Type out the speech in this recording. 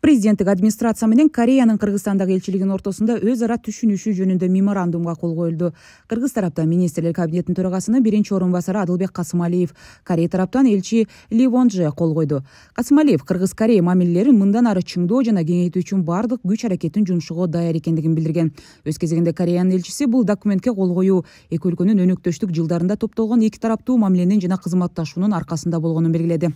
президенттик администрация менен кореянын кыргызстандагы элчилигинин ортосунда өз ара түшүнүшүү жөнүндө меморандумга кол коюлду кыргыз тараптан министрлер кабинетинин төрагасынын биринчи орун басары адылбек касымалиев корей тараптан элчи ли вонже кол койду касымалиев кыргыз корея мамилелерин мындан ары чыңдоо жана кеңейтүү үчүн баардык күч аракетин жумшоого даяр экендигин билдирген өз кезегинде кореянын элчиси бул документке кол коюу эки өлкөнүн өнөктөштүк жылдарында топтолгон эки тараптуу мамиленин жана кызматташуунун аркасында болгонун белгиледи